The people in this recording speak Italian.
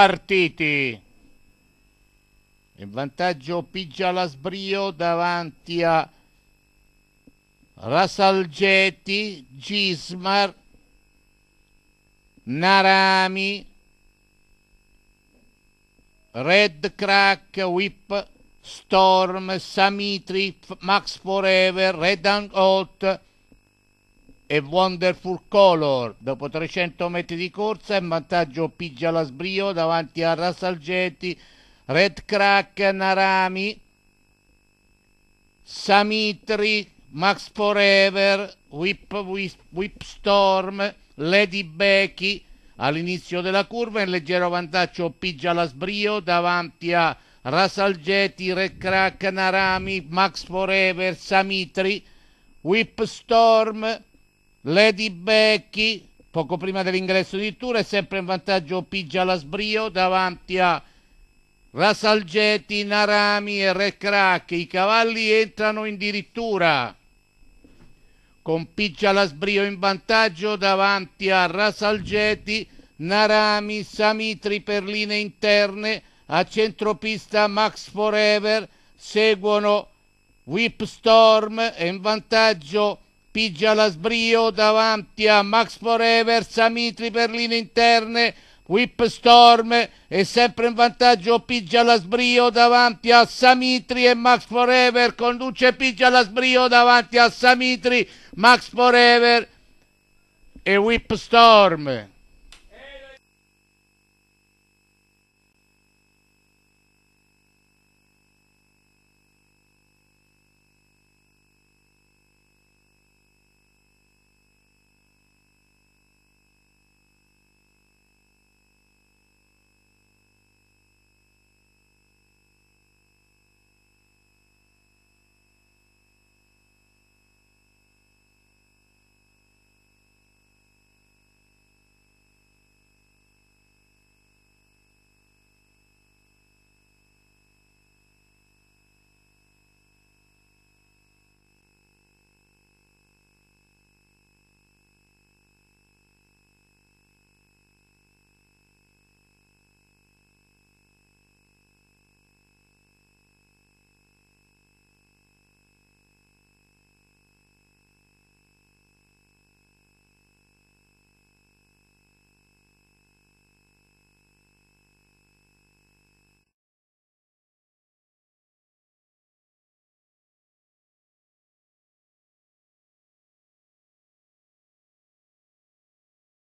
partiti. In vantaggio Piggia Lasbrio davanti a Rasalgetti, Gismar, Narami, Red Crack, Whip, Storm, Samitri, Max Forever, Red Hot, e Wonderful Color. Dopo 300 metri di corsa in vantaggio Pigiala Sbrio davanti a Rassalgetti, Red Crack Narami, Samitri, Max Forever, Whip, Whip, Whip Storm, Lady Becky. All'inizio della curva in leggero vantaggio Pigiala Sbrio davanti a Rasalgetti, Red Crack Narami, Max Forever, Samitri, Whip Storm, Lady Becchi, poco prima dell'ingresso di Tour, è sempre in vantaggio Pigia Lasbrio davanti a Rasalgeti, Narami e Re Crack. I cavalli entrano addirittura con Pigia Lasbrio in vantaggio davanti a Rasalgeti, Narami, Samitri per linee interne, a centropista Max Forever, seguono Whipstorm e in vantaggio pigia la sbrio davanti a Max Forever, Samitri per linee interne, Whip Storm e sempre in vantaggio pigia la Sbrio davanti a Samitri e Max Forever conduce pigia la Sbrio davanti a Samitri, Max Forever e Whip Storm.